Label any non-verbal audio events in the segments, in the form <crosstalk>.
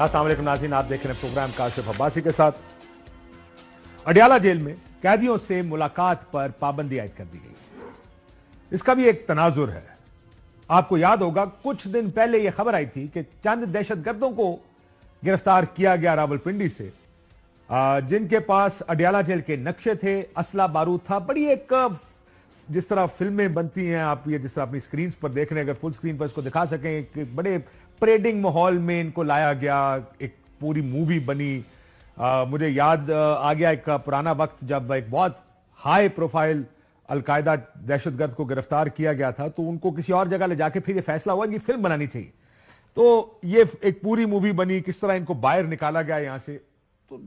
असल नाजीन आप देख रहे हैं प्रोग्राम काशिफ अब्बासी के साथ अडियाला जेल में कैदियों से मुलाकात पर पाबंदी आयद कर दी गई इसका भी एक तनाजुर है आपको याद होगा कुछ दिन पहले यह खबर आई थी कि चंद दहशतगर्दों को गिरफ्तार किया गया रावलपिंडी से जिनके पास अडियाला जेल के नक्शे थे असला बारूद था बड़ी एक जिस तरह फिल्में बनती हैं आप ये जिस तरह अपनी स्क्रीन पर देख रहे हैं अगर फुल स्क्रीन पर इसको दिखा सकें एक बड़े परेडिंग माहौल में इनको लाया गया एक पूरी मूवी बनी आ, मुझे याद आ गया एक पुराना वक्त जब एक बहुत हाई प्रोफाइल अलकायदा दहशतगर्द को गिरफ्तार किया गया था तो उनको किसी और जगह ले जाके फिर ये फैसला हुआ कि फिल्म बनानी चाहिए तो ये एक पूरी मूवी बनी किस तरह इनको बाहर निकाला गया यहाँ से तो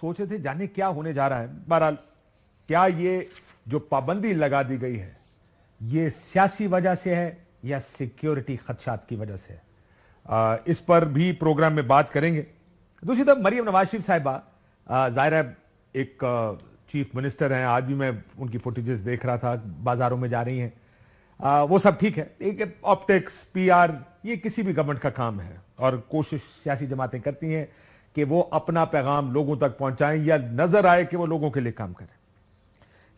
सोचे थे जाने क्या होने जा रहा है बहरहाल क्या ये जो पाबंदी लगा दी गई है ये सियासी वजह से है या सिक्योरिटी खदशात की वजह से है इस पर भी प्रोग्राम में बात करेंगे दूसरी तरफ मरियम नवाज शरीफ साहिबा ज़ाहिर एक चीफ मिनिस्टर हैं आज भी मैं उनकी फुटेजेस देख रहा था बाज़ारों में जा रही हैं वो सब ठीक है एक ऑप्टिक्स पीआर ये किसी भी गवर्नमेंट का काम है और कोशिश सियासी जमातें करती हैं कि वो अपना पैगाम लोगों तक पहुंचाएं या नजर आए कि वो लोगों के लिए काम करें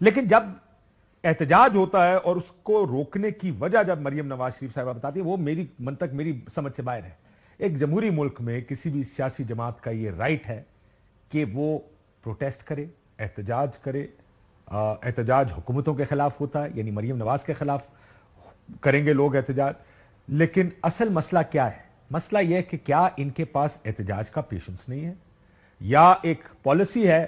लेकिन जब एहतजाज होता है और उसको रोकने की वजह जब मरियम नवाज शरीफ साहिबा बताती है वो मेरी मन तक मेरी समझ से बाहर है एक जमहूरी मुल्क में किसी भी सियासी जमात का ये राइट है कि वो प्रोटेस्ट करे एहतजाज करे एहतजाज हुकूमतों के ख़िलाफ़ होता है यानी मरीम नवाज के ख़िलाफ़ करेंगे लोग एहतजाज लेकिन असल मसला क्या है मसला यह है कि क्या इनके पास एहतजाज का पेशेंस नहीं है या एक पॉलिसी है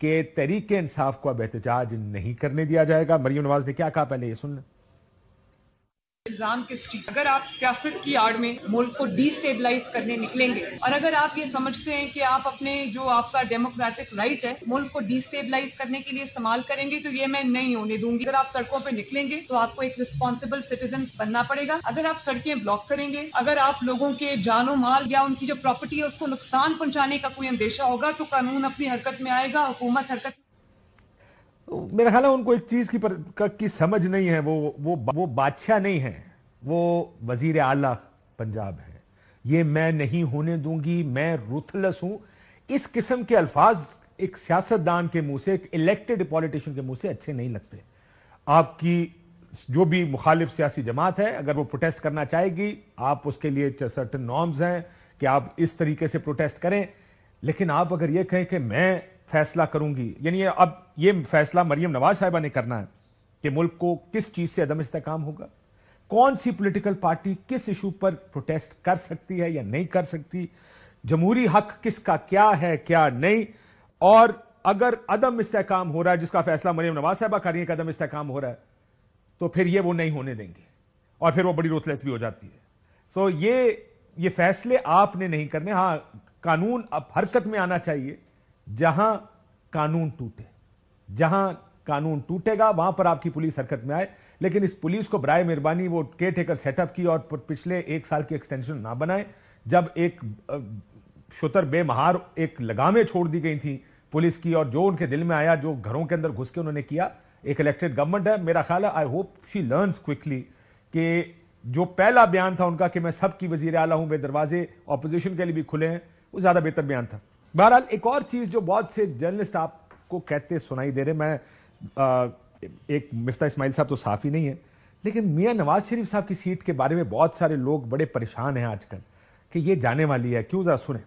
के तरीके इंसाफ को अब एहतजाज नहीं करने दिया जाएगा मरियम नवाज ने क्या कहा पहले ये सुन लें इल्जाम किस चीज अगर आप सियासत की आड़ में मुल्क को डिस्टेबलाइज करने निकलेंगे और अगर आप ये समझते हैं कि आप अपने जो आपका डेमोक्रेटिक राइट है मुल्क को डिस्टेबलाइज करने के लिए इस्तेमाल करेंगे तो ये मैं नहीं होने दूंगी अगर आप सड़कों पर निकलेंगे तो आपको एक रिस्पॉन्सिबल सिटीजन बनना पड़ेगा अगर आप सड़कें ब्लॉक करेंगे अगर आप लोगों के जानो माल या उनकी जो प्रॉपर्टी है उसको नुकसान पहुंचाने का कोई अंदेशा होगा तो कानून अपनी हरकत में आएगा हुकूमत हरकत मेरा ख्याल है उनको एक चीज की की समझ नहीं है वो वो वो बादशाह नहीं है वो वजीर आला पंजाब है ये मैं नहीं होने दूंगी मैं रुथलस हूं इस किस्म के अल्फाज एक सियासतदान के मुंह से एक इलेक्टेड पॉलिटिशियन के मुंह से अच्छे नहीं लगते आपकी जो भी मुखालिफ सियासी जमात है अगर वो प्रोटेस्ट करना चाहेगी आप उसके लिए सर्टन नॉर्म्स हैं कि आप इस तरीके से प्रोटेस्ट करें लेकिन आप अगर ये कहें कि मैं फैसला करूंगी यानी अब ये फैसला मरियम नवाज साहिबा ने करना है कि मुल्क को किस चीज से अदम इस्तेकाम होगा कौन सी पॉलिटिकल पार्टी किस इशू पर प्रोटेस्ट कर सकती है या नहीं कर सकती जमहूरी हक किसका क्या है क्या नहीं और अगर अदम इस्तेकाम हो रहा है जिसका फैसला मरियम नवाज साहबा कर रही है कि अदम इस्तेकाम हो रहा है तो फिर ये वो नहीं होने देंगे और फिर वो बड़ी रोथलेस भी हो जाती है सो ये ये फैसले आपने नहीं करने हाँ कानून अब हरकत में आना चाहिए जहां कानून टूटे जहां कानून टूटेगा वहां पर आपकी पुलिस हरकत में आए लेकिन इस पुलिस को बरए मेहरबानी वो केयर टेकर सेटअप की और पिछले एक साल की एक्सटेंशन ना बनाए जब एक शुतर बेमहार एक लगामें छोड़ दी गई थी पुलिस की और जो उनके दिल में आया जो घरों के अंदर घुस के उन्होंने किया एक इलेक्टेड गवर्नमेंट है मेरा ख्याल है I hope she learn quickly कि जो पहला बयान था उनका कि मैं सबकी वजीर आला हूं बेदरवाजे ऑपोजिशन के लिए भी खुले हैं वो ज्यादा बेहतर बयान था बहरहाल एक और चीज जो बहुत से जर्नलिस्ट आपको कहते सुनाई दे रहे मैं आ, एक मिफ्ता इस्माइल साहब तो साफ ही नहीं है लेकिन मियां नवाज शरीफ साहब की सीट के बारे में बहुत सारे लोग बड़े परेशान हैं आजकल कि ये जाने वाली है क्यों जरा सुने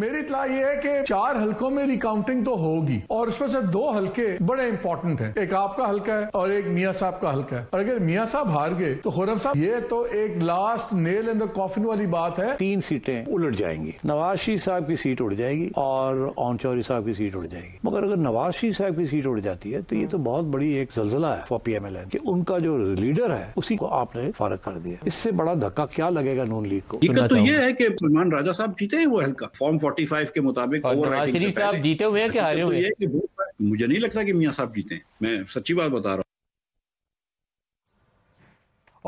मेरी इतला ये है कि चार हलकों में रिकाउंटिंग तो होगी और उसमें से दो हलके बड़े इंपॉर्टेंट हैं एक आपका हलका है और एक मियाँ साहब का हलका है और अगर मियाँ साहब हार गए तो खुरम साहब ये तो एक last nail in the coffin वाली बात है तीन सीटें उलट जाएंगी नवाज शरीफ साहब की सीट उड़ जाएगी और ओम चौरी साहब की सीट उड़ जाएगी मगर अगर नवाज शरीफ साहब की सीट उड़ जाती है तो ये तो बहुत बड़ी एक जलजिला है for P M L N की उनका जो लीडर है उसी को आपने फारक कर दिया इससे बड़ा धक्का क्या लगेगा नून लीग को तो ये है कि सलमान राजा साहब जीते हैं वो हल्का फॉर्म 45 के मुताबिक शरीफ साहब जीते हुए हैं कि तो हारे हुए तो मुझे नहीं लगता कि मियां साहब जीते हैं मैं सच्ची बात बता रहा हूं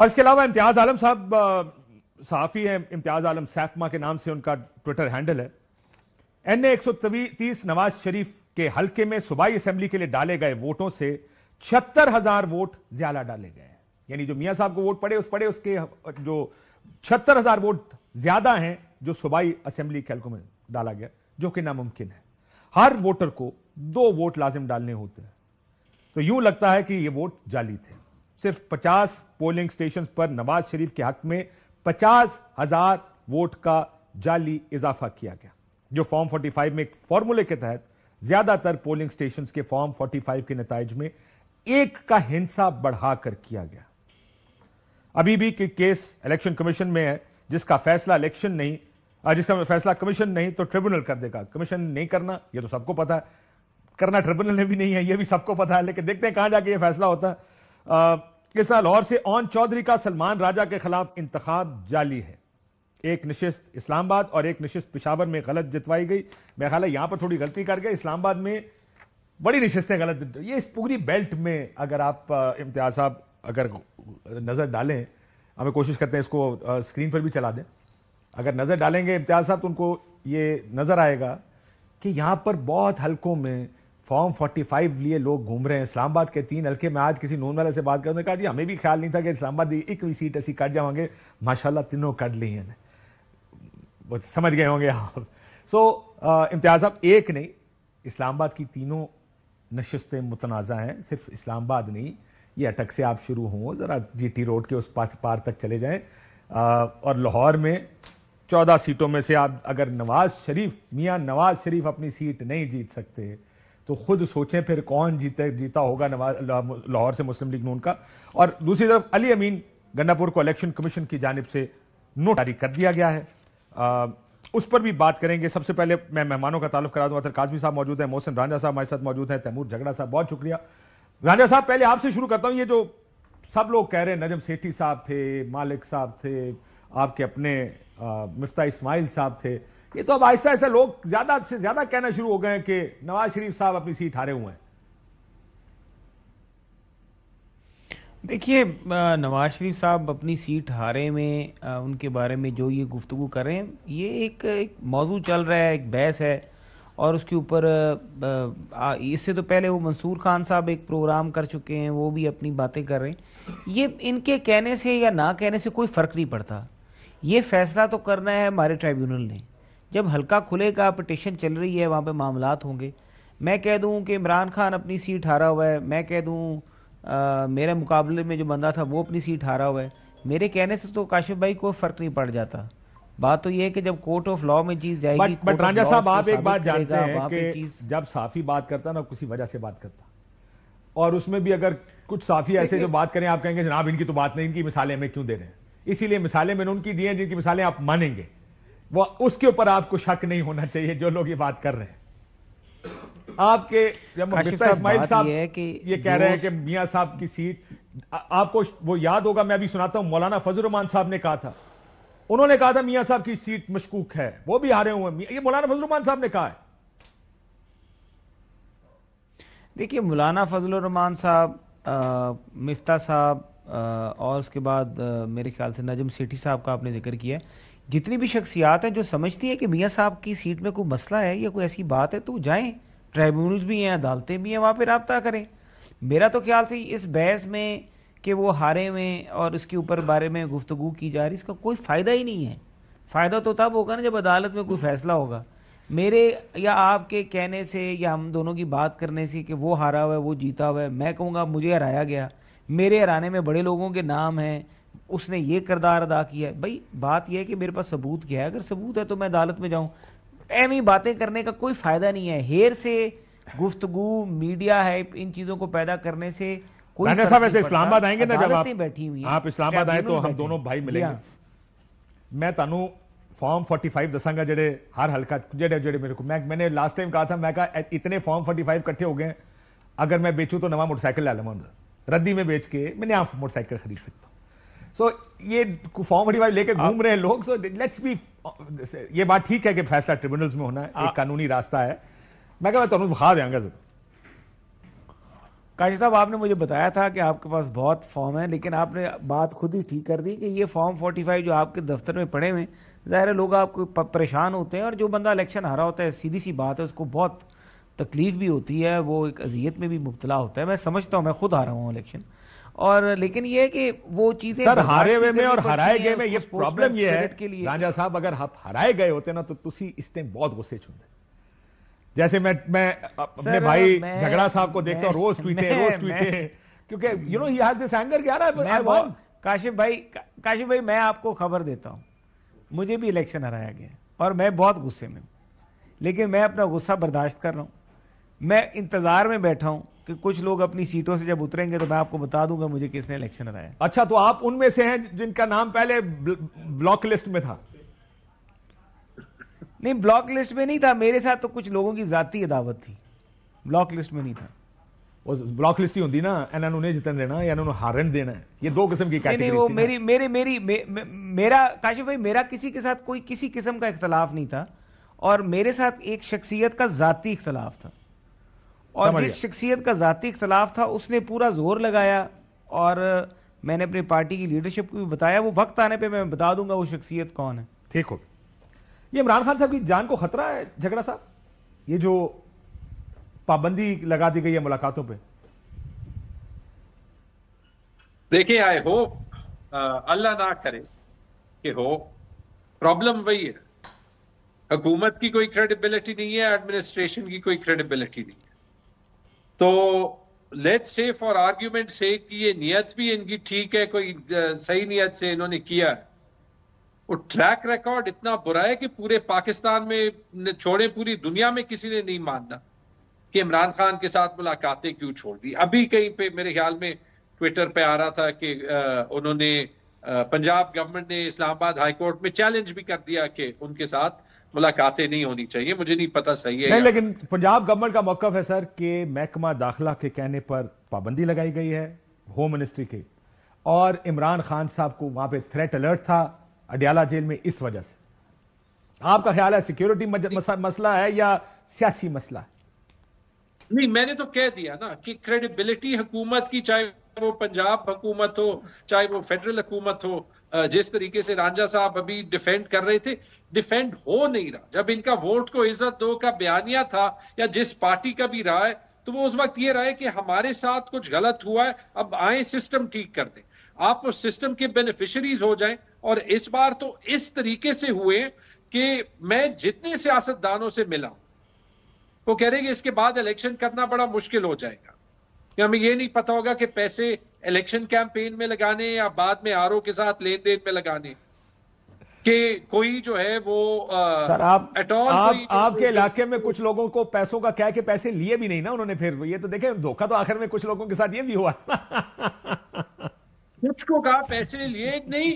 और इसके अलावा इम्तियाज आलम साहब साफी हैं इम्तियाज आलम सैफमा के नाम से उनका ट्विटर हैंडल है एन ए एक नवाज शरीफ के हलके में सूबाई असेंबली के लिए डाले गए वोटों से छिहत्तर हजार वोट ज्यादा डाले गए हैं यानी जो मियां साहब को वोट पड़े उस पड़े उसके जो छिहत्तर हजार वोट ज्यादा हैं जो सूबाई असेंबली के हल्कों में डाला गया जो कि नामुमकिन है हर वोटर को दो वोट लाजिम डालने होते हैं तो यूं लगता है कि ये वोट जाली थे सिर्फ 50 पोलिंग स्टेशन पर नवाज शरीफ के हक में पचास हजार वोट का जाली इजाफा किया गया जो फॉर्म 45 में एक फॉर्मूले के तहत ज्यादातर पोलिंग स्टेशन के फॉर्म 45 के नतज में एक का हिंसा बढ़ाकर किया गया अभी भी के केस इलेक्शन कमीशन में है जिसका फैसला इलेक्शन नहीं जिसका मतलब फैसला कमीशन नहीं तो ट्रिब्यूनल कर देगा कमीशन नहीं करना ये तो सबको पता है करना ट्रिब्यूनल ने भी नहीं है ये भी सबको पता है लेकिन देखते हैं कहां जाके ये फैसला होता है इस और से ओन चौधरी का सलमान राजा के खिलाफ इंतखाब जाली है एक नशस्त इस्लामाबाद और एक नशस्त पिशावर में गलत जितवाई गई मेरा ख्याल है यहां पर थोड़ी गलती कर गए इस्लामाबाद में बड़ी नशस्तें गलत ये इस पूरी बेल्ट में अगर आप इम्तियाज साहब अगर नज़र डालें हमें कोशिश करते हैं इसको स्क्रीन पर भी चला दें अगर नज़र डालेंगे इम्तियाज साहब तो उनको ये नज़र आएगा कि यहाँ पर बहुत हल्कों में फॉर्म 45 लिए लोग घूम रहे हैं इस्लामाबाद के तीन हल्के में आज किसी नून वाले से बात करने कहा जी हमें भी ख्याल नहीं था कि इस्लामाबाद एक भी सीट ऐसी कट जाओगे माशाला तीनों कट ली हैं वो समझ गए होंगे आप सो इम्तियाज साहब एक नहीं इस्लामाबाद की तीनों नशस्तें मुतनाज़ा हैं सिर्फ इस्लामाबाद नहीं ये अटक से आप शुरू हों ज़रा जी टी रोड के उस पार तक चले जाएँ और लाहौर में चौदह सीटों में से आप अगर नवाज शरीफ मियाँ नवाज शरीफ अपनी सीट नहीं जीत सकते तो खुद सोचें फिर कौन जीते जीता होगा नवाज लाहौर से मुस्लिम लीग नून का और दूसरी तरफ अली अमीन गन्नापुर को इलेक्शन कमीशन की जानब से नोट जारी कर दिया गया है आ, उस पर भी बात करेंगे सबसे पहले मैं मेहमानों का ताल्लुक करा दूं अतर काजमी साहब मौजूद हैं मोहसिन रांझा साहब हमारे साथ मौजूद हैं तैमूर झगड़ा साहब बहुत शुक्रिया राजा साहब पहले आपसे शुरू करता हूँ ये जो सब लोग कह रहे हैं नजम सेठी साहब थे मालिक साहब थे आपके अपने मिफ्ता इस्माइल साहब थे ये तो अब आहिस्ता आहिस्ता लोग ज्यादा से ज्यादा कहना शुरू हो गए कि नवाज शरीफ साहब अपनी सीट हारे हुए हैं देखिए नवाज शरीफ साहब अपनी सीट हारे में उनके बारे में जो ये गुफ्तु करें ये एक, एक मौजू चल रहा है एक बहस है और उसके ऊपर इससे तो पहले वो मंसूर खान साहब एक प्रोग्राम कर चुके हैं वो भी अपनी बातें कर रहे हैं ये इनके कहने से या ना कहने से कोई फ़र्क नहीं पड़ता ये फैसला तो करना है हमारे ट्राइब्यूनल ने जब हल्का खुलेगा पटिशन चल रही है वहाँ पे मामला होंगे मैं कह दूँ कि इमरान खान अपनी सीट हारा हुआ है मैं कह दूँ मेरे मुकाबले में जो बंदा था वो अपनी सीट हारा हुआ है मेरे कहने से तो काशिफ भाई कोई फ़र्क नहीं पड़ जाता बात तो यह है कि जब कोर्ट ऑफ लॉ में चीज जाएगी बट राजा साहब आप एक बात जानते हैं कि जब साफी बात करता ना किसी वजह से बात करता और उसमें भी अगर कुछ साफी ऐसे जो बात करें आप कहेंगे जनाब इनकी तो बात नहीं इनकी मिसालें हमें क्यों दे रहे हैं इसीलिए मिसालें मैंने उनकी दी हैं जिनकी मिसालें आप मानेंगे वो उसके ऊपर आपको शक नहीं होना चाहिए जो लोग ये बात कर रहे हैं आपके इस्माइल साहब ये, ये कह रहे हैं कि मियाँ साहब की सीट आपको वो याद होगा मैं अभी सुनाता हूँ मौलाना फजलरहमान साहब ने कहा था उन्होंने कहा था मियाँ साहब की सीट मशकूक है वो भी हारे हुए ये मौलाना फजलरहमान साहब ने कहा है देखिए मौलाना रमान साहब मिफ्ता साहब और उसके बाद मेरे ख्याल से नजम सेठी साहब का आपने जिक्र किया जितनी भी शख्सियात हैं जो समझती हैं कि मियाँ साहब की सीट में कोई मसला है या कोई ऐसी बात है तो जाएँ ट्राइब्यूनल्स भी हैं अदालतें भी हैं वहाँ पर रबता करें मेरा तो ख्याल से इस बहस में कि वो हारे में और इसके ऊपर बारे में गुफ्तु की जा रही इसका कोई फ़ायदा ही नहीं है फ़ायदा तो तब होगा ना जब अदालत में कोई फैसला होगा मेरे या आपके कहने से या हम दोनों की बात करने से कि वो हारा हुआ है वो जीता हुआ है मैं कहूँगा मुझे हराया गया मेरे हराने में बड़े लोगों के नाम हैं उसने ये किरदार अदा किया है भाई बात यह है कि मेरे पास सबूत क्या है अगर सबूत है तो मैं अदालत में जाऊं ऐवी बातें करने का कोई फायदा नहीं है हेर से गुफ्तगु मीडिया है इन चीजों को पैदा करने से कोई साहब ऐसे इस्लामाबाद आएंगे ना जब आप बैठी हुई आप इस्लामाबाद आए तो हम दोनों भाई मिलेंगे हाँ। मैं ਤੁਹਾਨੂੰ फॉर्म 45 ਦੱਸਾਂਗਾ ਜਿਹੜੇ हर हल्का ਜਿਹੜੇ ਜਿਹੜੇ मेरे को मैं मैंने लास्ट टाइम कहा था मैं कहा इतने फॉर्म 45 ਇਕੱਠੇ ਹੋ ਗਏ ਅਗਰ ਮੈਂ ਵੇਚੂ ਤਾਂ ਨਵਾਂ ਮੋਟਰਸਾਈਕਲ ਲੈ ਲਵਾਂ रद्दी में बेच के मैंने नया मोटरसाइकिल खरीद सकता हूँ सो so, ये फॉर्म हटी लेके घूम रहे हैं लोग सो लेट्स बी ये बात ठीक है कि फैसला ट्रिब्यूनल्स में होना है एक कानूनी रास्ता है मैं क्या बताऊँ खा देंगे जरूर काशी साहब आपने मुझे बताया था कि आपके पास बहुत फॉर्म है लेकिन आपने बात खुद ही ठीक कर दी कि ये फॉर्म 45 जो आपके दफ्तर में पड़े हुए ज़ाहिर है लोग आपको परेशान होते हैं और जो बंदा इलेक्शन हारा होता है सीधी सी बात है उसको बहुत तकलीफ भी होती है वो एक अजियत में भी मुबतला होता है मैं समझता हूँ मैं खुद हारा हूँ इलेक्शन और लेकिन ये कि वो चीजें सर हारे हुए में और हराए गए में ये प्रॉब्लम ये है के लिए राजा साहब अगर आप हराए गए होते ना तो तुसी इस टाइम बहुत गुस्से चुनते जैसे मैं मैं अपने भाई झगड़ा साहब को देखता हूँ रोज ट्वीटे रोज ट्वीटे क्योंकि you know he this anger क्या है काशिफ भाई काशिफ भाई मैं आपको खबर देता हूँ मुझे भी इलेक्शन हराया गया और मैं बहुत गुस्से में हूँ लेकिन मैं अपना गुस्सा बर्दाश्त कर रहा हूँ मैं इंतजार में बैठा हूं कि कुछ लोग अपनी सीटों से जब उतरेंगे तो मैं आपको बता दूंगा मुझे किसने इलेक्शन हराया अच्छा तो आप उनमें से हैं जिनका नाम पहले ब्लॉक लिस्ट में था नहीं ब्लॉक लिस्ट में नहीं था मेरे साथ तो कुछ लोगों की जाती अदावत थी ब्लॉक लिस्ट में नहीं था ब्लॉक ਬਲੌਕ ਲਿਸਟ ਹੀ ਹੁੰਦੀ ਨਾ ਇਹਨਾਂ ਨੂੰ ਨਹੀਂ ਜਿੱਤਣ ਦੇਣਾ ਜਾਂ ਇਹਨਾਂ ये दो किस्म की ਦੋ नहीं, ਦੀ ਕੈਟਾਗਰੀ मेरी मेरी मेरी मे, मे, मेरा ਕਾਸ਼ਿਫ भाई मेरा किसी के साथ कोई किसी किस्म का इख्तलाफ नहीं था और मेरे साथ एक शख्सियत का जाती इख्तलाफ था और जिस शख्सियत का ज़ाती इख्तलाफ था उसने पूरा जोर लगाया और मैंने अपनी पार्टी की लीडरशिप को भी बताया वो वक्त आने पर मैं बता दूंगा वो शख्सियत कौन है ठीक हो ये इमरान खान साहब की जान को खतरा है झगड़ा साहब ये जो पाबंदी लगा दी गई है मुलाकातों पे देखिए आई होप uh, अल्लाह ना करे कि हो प्रॉब्लम वही है हुकूमत की कोई क्रेडिबिलिटी नहीं है एडमिनिस्ट्रेशन की कोई क्रेडिबिलिटी नहीं है तो लेट से फॉर आर्ग्यूमेंट से कि ये नियत भी इनकी ठीक है कोई सही नियत से इन्होंने किया है ट्रैक रिकॉर्ड इतना बुरा है कि पूरे पाकिस्तान में छोड़े पूरी दुनिया में किसी ने नहीं मानना कि इमरान खान के साथ मुलाकातें क्यों छोड़ दी अभी कहीं पे मेरे ख्याल में ट्विटर पे आ रहा था कि उन्होंने पंजाब गवर्नमेंट ने इस्लामाबाद हाईकोर्ट में चैलेंज भी कर दिया कि उनके साथ मुलाकातें नहीं होनी चाहिए मुझे नहीं पता सही है नहीं लेकिन पंजाब गवर्नमेंट का मौका है सर कि महकमा दाखिला के कहने पर पाबंदी लगाई गई है होम मिनिस्ट्री की और इमरान खान साहब को वहां पे थ्रेट अलर्ट था अडियाला जेल में इस वजह से आपका ख्याल है सिक्योरिटी मसला है या सियासी मसला नहीं मैंने तो कह दिया ना कि क्रेडिबिलिटी हुकूमत की चाहे वो पंजाब हुकूमत हो चाहे वो फेडरल हुकूमत हो जिस तरीके से रांझा साहब अभी डिफेंड कर रहे थे डिफेंड हो नहीं रहा जब इनका वोट को इज्जत दो का बयानिया था या जिस पार्टी का भी रहा है तो वो उस वक्त ये रहा है कि हमारे साथ कुछ गलत हुआ है अब आए सिस्टम ठीक कर दें आप उस सिस्टम के बेनिफिशरीज हो जाएं और इस बार तो इस तरीके से हुए कि मैं जितने सियासतदानों से मिला वो कह रहे हैं कि इसके बाद इलेक्शन करना बड़ा मुश्किल हो जाएगा कि हमें ये नहीं पता होगा कि पैसे इलेक्शन कैंपेन में लगाने या बाद में आर के साथ लेन देन में लगाने कि कोई जो है वो आ, सर आप एटॉल आप, आपके इलाके में कुछ लोगों को पैसों का क्या कि पैसे लिए भी नहीं ना उन्होंने फिर ये तो देखे धोखा तो आखिर में कुछ लोगों के साथ ये भी हुआ <laughs> कुछ को कहा पैसे लिए नहीं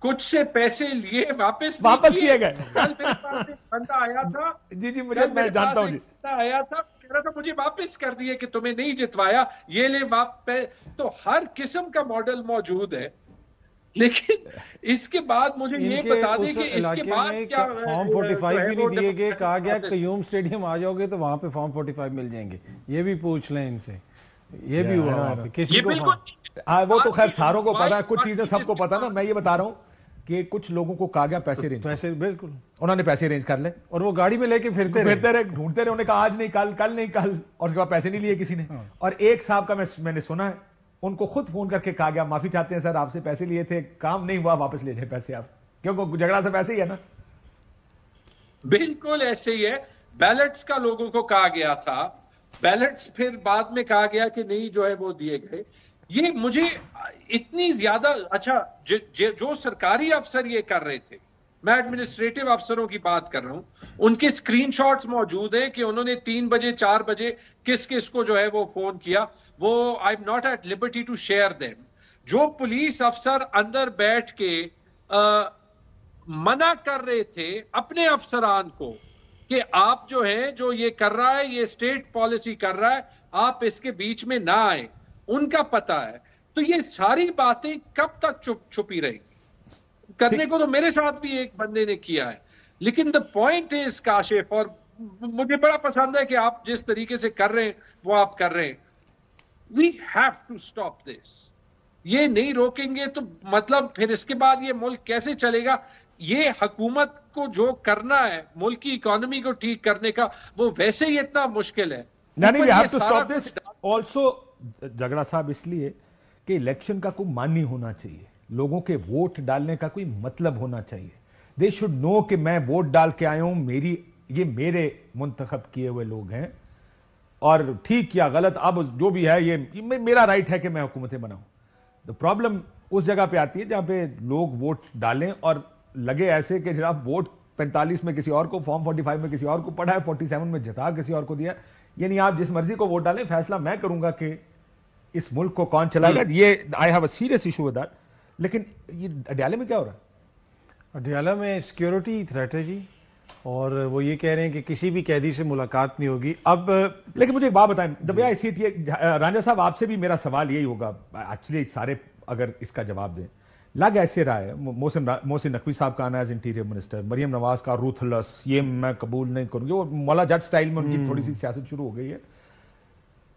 कुछ से पैसे लिए वापस वापस किए गए बंदा आया <laughs> था जी जी मुझे मैं जानता हूँ आया था कह रहा था मुझे वापस कर दिए कि तुम्हें नहीं जितवाया ये ले वाप तो हर किस्म का मॉडल मौजूद है लेकिन <laughs> इसके बाद मुझे ये बता दें कि इसके बाद क्या फॉर्म फाइव भी नहीं दिए गए कहा गया क्यूम स्टेडियम आ जाओगे तो वहां पे फॉर्म फोर्टी फाइव मिल जाएंगे ये भी पूछ लें इनसे ये भी हुआ किसी को हाँ वो तो खैर सारों को पता है कुछ चीजें सबको पता ना मैं ये बता रहा हूँ कि कुछ लोगों को कहा गया पैसे रेंज तो पैसे बिल्कुल उन्होंने पैसे अरेंज कर ले और वो गाड़ी में लेके फिरते फिरते रहे ढूंढते रहे उन्होंने कहा आज नहीं कल कल नहीं कल और उसके बाद पैसे नहीं लिए किसी ने हाँ। और एक साहब का मैं मैंने सुना है उनको खुद फोन करके कहा गया माफी चाहते हैं सर आपसे पैसे लिए थे काम नहीं हुआ वापस ले लें पैसे आप क्योंकि झगड़ा से पैसे ही है ना बिल्कुल ऐसे ही है बैलेट्स का लोगों को कहा गया था बैलेट्स फिर बाद में कहा गया कि नहीं जो है वो दिए गए ये मुझे इतनी ज्यादा अच्छा ज, ज, जो सरकारी अफसर ये कर रहे थे मैं एडमिनिस्ट्रेटिव अफसरों की बात कर रहा हूं उनके स्क्रीनशॉट्स मौजूद हैं कि उन्होंने तीन बजे चार बजे किस किस को जो है वो फोन किया वो I am not at liberty to share them जो पुलिस अफसर अंदर बैठ के आ, मना कर रहे थे अपने अफसरान को कि आप जो है जो ये कर रहा है ये स्टेट पॉलिसी कर रहा है आप इसके बीच में ना आए उनका पता है तो ये सारी बातें कब तक चुप छुपी रहेगी करने को तो मेरे साथ भी एक बंदे ने किया है लेकिन द पॉइंट इज काशिफ और मुझे बड़ा पसंद है कि आप जिस तरीके से कर रहे हैं वो आप कर रहे हैं we have to stop this ये नहीं रोकेंगे तो मतलब फिर इसके बाद ये मुल्क कैसे चलेगा ये हकूमत को जो करना है मुल्क की इकोनॉमी को ठीक करने का वो वैसे ही इतना मुश्किल है नहीं वी साहब इसलिए कि इलेक्शन का कोई मान्य होना चाहिए लोगों के वोट डालने का कोई मतलब होना चाहिए दे शुड नो कि मैं वोट डाल के आया हूं मेरी ये मेरे मुंतखब किए हुए लोग हैं और ठीक या गलत अब जो भी है ये मेरा राइट है कि मैं हुकूमतें बनाऊं द प्रॉब्लम उस जगह पे आती है जहां पे लोग वोट डालें और लगे ऐसे कि जनाब वोट 45 में किसी और को फॉर्म 45 में किसी और को पढ़ा है फोर्टी में जता किसी और को दिया यानी आप जिस मर्जी को वोट डालें फैसला मैं करूंगा कि इस मुल्क को कौन चलाएगा हम्म। ये I have a serious issue with that लेकिन ये अडयाले में क्या हो रहा है अडयाला में सिक्योरिटी थ्रेट है जी और वो ये कह रहे हैं कि किसी भी कैदी से मुलाकात नहीं होगी अब लेकिन मुझे एक बात बताएं दबिया इसी साहब आपसे भी मेरा सवाल यही होगा एक्चुअली सारे अगर इसका जवाब दें लग ऐसे रहा है मोहसिन मोहसिन नकवी साहब का आना as interior minister Maryam Nawaz का रूथलस ये मैं कबूल नहीं करूंगी वो मौला जट स्टाइल में उनकी हम्म। थोड़ी सी सियासत शुरू हो गई है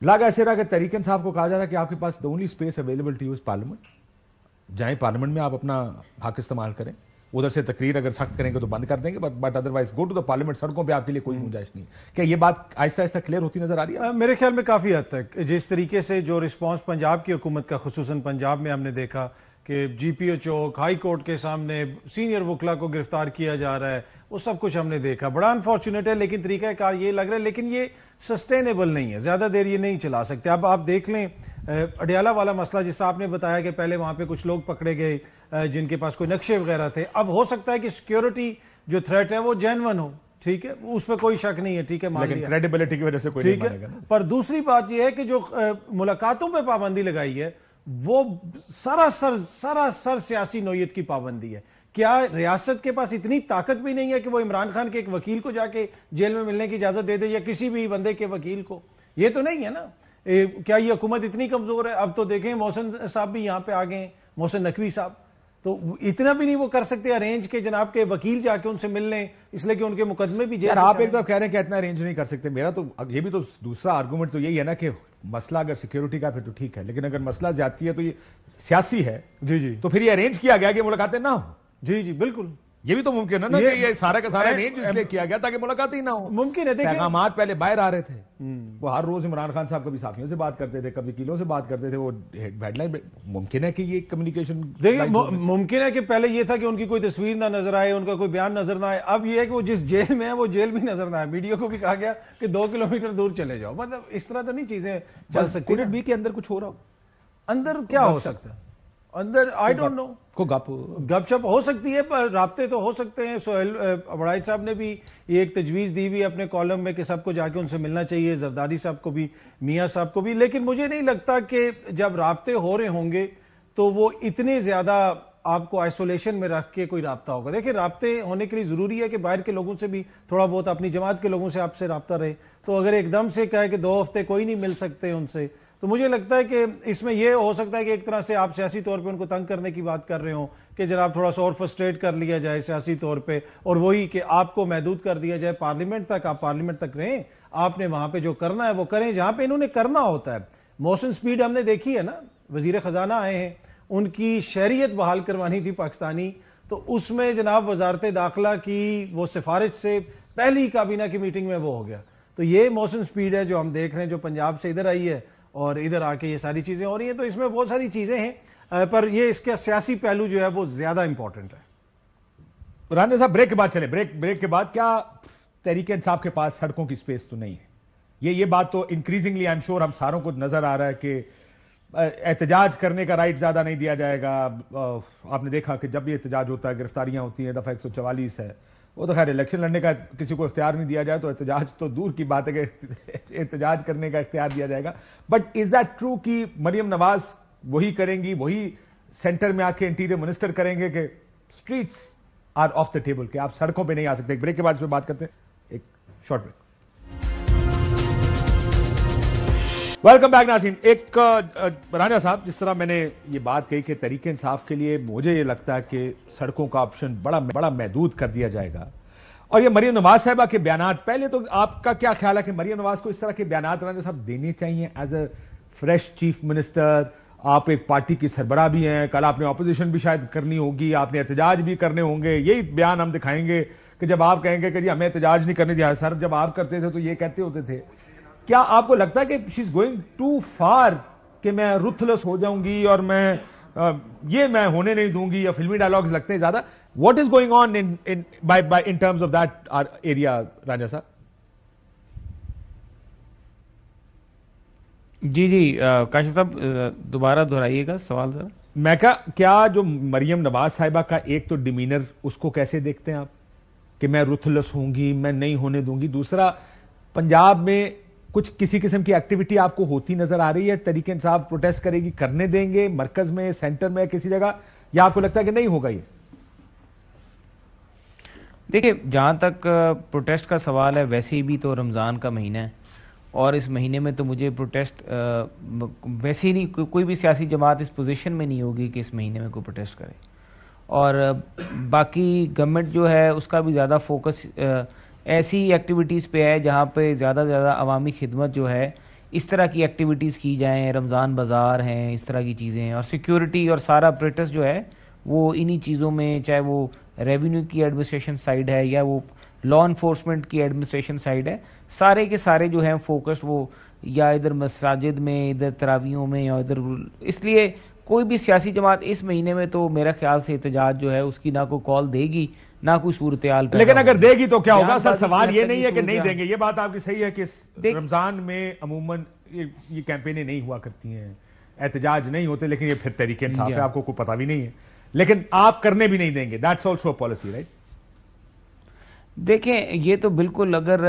लग ऐसे रहा कि तरीकन साहब को कहा जा रहा है कि आपके पास the only space available to use parliament जाए पार्लियामेंट में आप अपना हक इस्तेमाल करें उधर से तकरीर अगर सख्त करेंगे तो बंद कर देंगे but but otherwise go to the parliament सड़कों पर आपके लिए कोई हम्म। गुंजाइश नहीं क्या ये बात आहिस्ता आहिस्ता क्लियर होती नजर आ रही है मेरे ख्याल में काफ़ी हद तक जिस तरीके से जो रिस्पॉन्स पंजाब की हुकूमत का खसूस पंजाब में हमने देखा कि जीपीओ चौक हाई कोर्ट के सामने सीनियर वकला को गिरफ्तार किया जा रहा है वो सब कुछ हमने देखा बड़ा अनफॉर्चुनेट है लेकिन तरीकाकार ये लग रहा है लेकिन ये सस्टेनेबल नहीं है ज़्यादा देर ये नहीं चला सकते अब आप देख लें अडियाला वाला मसला जिस तरह आपने बताया कि पहले वहाँ पे कुछ लोग पकड़े गए जिनके पास कोई नक्शे वगैरह थे अब हो सकता है कि सिक्योरिटी जो थ्रेट है वो जेनवन हो ठीक है उस पर कोई शक नहीं है ठीक है मान क्रेडिबिलिटी की वजह से कोई ठीक है पर दूसरी बात यह है कि जो मुलाकातों पर पाबंदी लगाई है वो सरासर सरासर सियासी नोयत की पाबंदी है क्या रियासत के पास इतनी ताकत भी नहीं है कि वो इमरान खान के एक वकील को जाके जेल में मिलने की इजाजत दे दे या किसी भी बंदे के वकील को ये तो नहीं है ना ए, क्या ये हुकूमत इतनी कमजोर है अब तो देखें मोहसन साहब भी यहां पे आ गए मोहसन नकवी साहब तो इतना भी नहीं वो कर सकते अरेंज के जनाब के वकील जाके उनसे मिल लें इसलिए कि उनके मुकदमे भी जैसे आप एक तरफ कह रहे हैं कि इतना अरेंज नहीं कर सकते मेरा तो ये भी तो दूसरा आर्गूमेंट तो यही है ना कि मसला अगर सिक्योरिटी का फिर तो ठीक है लेकिन अगर मसला जाती है तो ये सियासी है जी जी तो फिर ये अरेंज किया गया कि मुलाकातें ना हो जी जी बिल्कुल ये भी तो मुमकिन है ना ये, ये सारा का सारा नहीं जिसलिए किया गया ताकि मुलाकात ही ना हो मुमकिन है पैगाम पहले बाहर आ रहे थे हम्म। वो हर रोज इमरान खान साहब कभी साफियों से बात करते थे कभी किलो से बात करते थे वो हेडलाइन मुमकिन है कि ये कम्युनिकेशन देखिए मुमकिन है कि पहले ये था कि उनकी कोई तस्वीर ना नजर आए उनका कोई बयान नजर ना आए अब ये है कि वो जिस जेल में है वो जेल भी नजर ना आए मीडिया को भी कहा गया कि दो किलोमीटर दूर चले जाओ मतलब इस तरह तो नहीं चीजें चल सकती बी के अंदर कुछ हो रहा हो अंदर क्या हो सकता है अंदर आई डोंट नो को गप गपशप हो सकती है पर रबते तो हो सकते हैं सोहेल अबड़ाई साहब ने भी ये एक तजवीज़ दी हुई अपने कॉलम में कि सबको जाके उनसे मिलना चाहिए जरदारी साहब को भी मियाँ साहब को भी लेकिन मुझे नहीं लगता कि जब रबते हो रहे होंगे तो वो इतने ज़्यादा आपको आइसोलेशन में रख के कोई रबता होगा देखिए रबते होने के लिए ज़रूरी है कि बाहर के लोगों से भी थोड़ा बहुत अपनी जमात के लोगों से आपसे रबता रहे तो अगर एकदम से कहे कि दो हफ्ते कोई नहीं मिल सकते उनसे तो मुझे लगता है कि इसमें यह हो सकता है कि एक तरह से आप सियासी तौर पे उनको तंग करने की बात कर रहे हो कि जनाब थोड़ा सा और फ्रस्ट्रेट कर लिया जाए सियासी तौर पे और वही कि आपको महदूद कर दिया जाए पार्लियामेंट तक आप पार्लियामेंट तक रहें आपने वहां पे जो करना है वो करें जहां पे इन्होंने करना होता है मोशन स्पीड हमने देखी है ना वजीर खजाना आए हैं उनकी शहरीत बहाल करवानी थी पाकिस्तानी तो उसमें जनाब वजारत दाखिला की वो सिफारिश से पहली काबीना की मीटिंग में वो हो गया तो ये मौसम स्पीड है जो हम देख रहे हैं जो पंजाब से इधर आई है और इधर आके ये सारी चीज़ें हो रही हैं तो इसमें बहुत सारी चीज़ें हैं पर ये इसका सियासी पहलू जो है वो ज़्यादा इंपॉर्टेंट है राजेंद्र साहब ब्रेक के बाद चले ब्रेक ब्रेक के बाद क्या तहरीक इंसाफ के पास सड़कों की स्पेस तो नहीं है ये ये बात तो इंक्रीजिंगली आई एम श्योर हम सारों को नजर आ रहा है कि एहतजाज करने का राइट ज्यादा नहीं दिया जाएगा आपने देखा कि जब भी एहतजाज होता है गिरफ्तारियां होती हैं दफा एक है वो तो खैर इलेक्शन लड़ने का किसी को इख्तियार नहीं दिया जाए तो एहतजाज तो दूर की बात है कि <laughs> एहतजाज करने का इख्तियार दिया जाएगा बट इज दैट ट्रू कि मरियम नवाज वही करेंगी वही सेंटर में आके इंटीरियर मिनिस्टर करेंगे कि streets are off the table के आप सड़कों पे नहीं आ सकते एक ब्रेक के बाद इस पर बात करते हैं एक short break welcome back Nasim एक राजा साहब जिस तरह मैंने ये बात कही कि तरीके इंसाफ के लिए मुझे ये लगता है कि सड़कों का ऑप्शन बड़ा बड़ा महदूद कर दिया जाएगा और ये मरियम नवाज साहबा के बयान पहले तो आपका क्या ख्याल है कि मरियम नवाज को इस तरह के बयान राजा साहब देने चाहिए as a fresh chief minister आप एक पार्टी की सरबरा भी हैं कल आपने ऑपोजिशन भी शायद करनी होगी आपने एहतजाज भी करने होंगे यही बयान हम दिखाएंगे कि जब आप कहेंगे कि जी हमें एहतजाज नहीं करने दिया सर जब आप करते थे तो ये कहते होते थे क्या आपको लगता है कि she is going too far कि मैं रुथलेस हो जाऊंगी और मैं आ, ये मैं होने नहीं दूंगी या फिल्मी डायलॉग्स लगते हैं ज्यादा what is going on in by by in terms of that area Raja साहब जी जी काश साहब दोबारा दोहराइएगा सवाल सर मैं क्या क्या जो मरियम नवाज साहिबा का एक तो डिमीनर उसको कैसे देखते हैं आप कि मैं रुथलस होंगी मैं नहीं होने दूंगी दूसरा पंजाब में कुछ किसी किस्म की एक्टिविटी आपको होती नजर आ रही है तरीके साहब प्रोटेस्ट करेगी करने देंगे मरकज में सेंटर में किसी जगह या आपको लगता है कि नहीं होगा ये देखिए जहाँ तक प्रोटेस्ट का सवाल है वैसे भी तो रमज़ान का महीना है और इस महीने में तो मुझे प्रोटेस्ट वैसे ही नहीं को, कोई भी सियासी जमात इस पोजीशन में नहीं होगी कि इस महीने में कोई प्रोटेस्ट करे और बाकी गवर्नमेंट जो है उसका भी ज़्यादा फोकस ऐसी एक्टिविटीज़ पे है जहाँ पे ज़्यादा से ज़्यादा अवामी खिदमत जो है इस तरह की एक्टिविटीज़ की जाएँ रमज़ान बाज़ार हैं इस तरह की चीज़ें हैं और सिक्योरिटी और सारा अप्रेटस जो है वो इन्हीं चीज़ों में चाहे वो रेवेन्यू की एडमिनिस्ट्रेशन साइड है या वो लॉ इन्फोर्समेंट की एडमिनिस्ट्रेशन साइड है सारे के सारे जो हैं फोकस्ड वो या इधर मसाजिद में इधर तरावियों में या इधर इसलिए कोई भी सियासी जमात इस महीने में तो मेरा ख्याल से एहतजाज जो है उसकी ना कोई कॉल देगी ना कोई सूरत लेकिन अगर देगी तो क्या होगा सर सवाल ये नहीं है कि नहीं देंगे ये बात आपकी सही है कि रमजान में अमूमन ये, ये कैंपेनें नहीं हुआ करती हैं एहतजाज नहीं होते लेकिन ये फिर तरीके इंसाफ है आपको कोई पता भी नहीं है लेकिन आप करने भी नहीं देंगे दैट्स ऑल्सो पॉलिसी राइट देखें ये तो बिल्कुल अगर